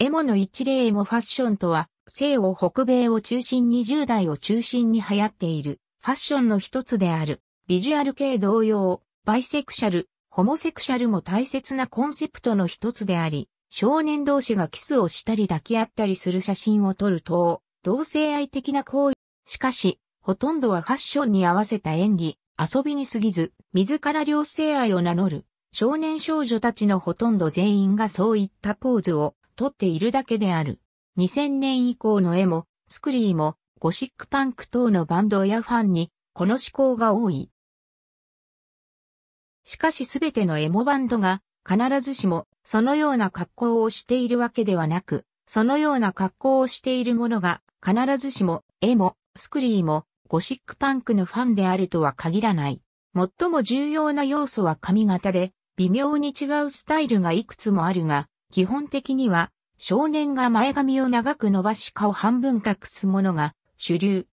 エモの一例エモファッションとは、西欧北米を中心に10代を中心に流行っているファッションの一つである。ビジュアル系同様、バイセクシャル、ホモセクシャルも大切なコンセプトの一つであり、少年同士がキスをしたり抱き合ったりする写真を撮ると、同性愛的な行為。しかし、ほとんどはファッションに合わせた演技、遊びに過ぎず、自ら両性愛を名乗る、少年少女たちのほとんど全員がそういったポーズを取っているだけである。2000年以降の絵も、スクリーも、ゴシックパンク等のバンドやファンに、この思考が多い。しかしすべてのエモバンドが、必ずしも、そのような格好をしているわけではなく、そのような格好をしているものが、必ずしも、エモ、スクリーも、ゴシックパンクのファンであるとは限らない。最も重要な要素は髪型で、微妙に違うスタイルがいくつもあるが、基本的には少年が前髪を長く伸ばし顔半分隠すものが主流。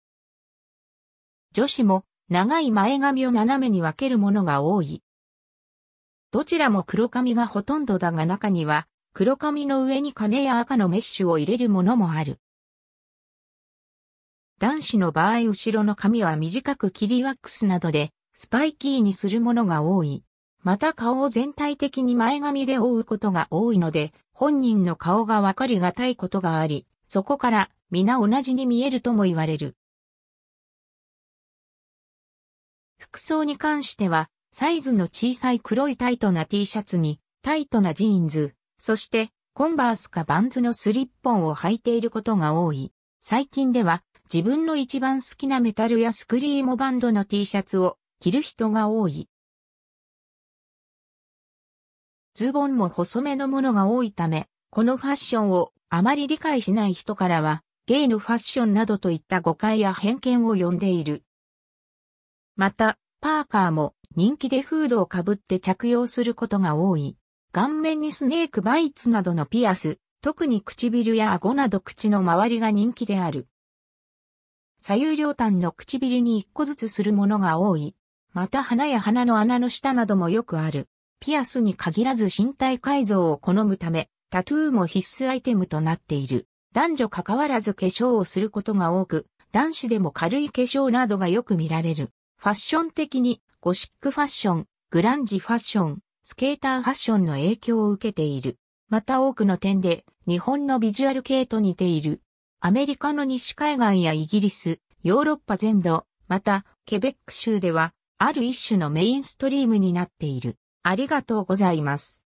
女子も長い前髪を斜めに分けるものが多い。どちらも黒髪がほとんどだが中には黒髪の上に金や赤のメッシュを入れるものもある。男子の場合後ろの髪は短く切りワックスなどでスパイキーにするものが多い。また顔を全体的に前髪で覆うことが多いので、本人の顔がわかりがたいことがあり、そこから皆同じに見えるとも言われる。服装に関しては、サイズの小さい黒いタイトな T シャツに、タイトなジーンズ、そして、コンバースかバンズのスリッポンを履いていることが多い。最近では、自分の一番好きなメタルやスクリームバンドの T シャツを着る人が多い。ズボンも細めのものが多いため、このファッションをあまり理解しない人からは、ゲイのファッションなどといった誤解や偏見を呼んでいる。また、パーカーも人気でフードをかぶって着用することが多い。顔面にスネークバイツなどのピアス、特に唇や顎など口の周りが人気である。左右両端の唇に一個ずつするものが多い。また鼻や鼻の穴の下などもよくある。ピアスに限らず身体改造を好むため、タトゥーも必須アイテムとなっている。男女関わらず化粧をすることが多く、男子でも軽い化粧などがよく見られる。ファッション的に、ゴシックファッション、グランジファッション、スケーターファッションの影響を受けている。また多くの点で、日本のビジュアル系と似ている。アメリカの西海岸やイギリス、ヨーロッパ全土、また、ケベック州では、ある一種のメインストリームになっている。ありがとうございます。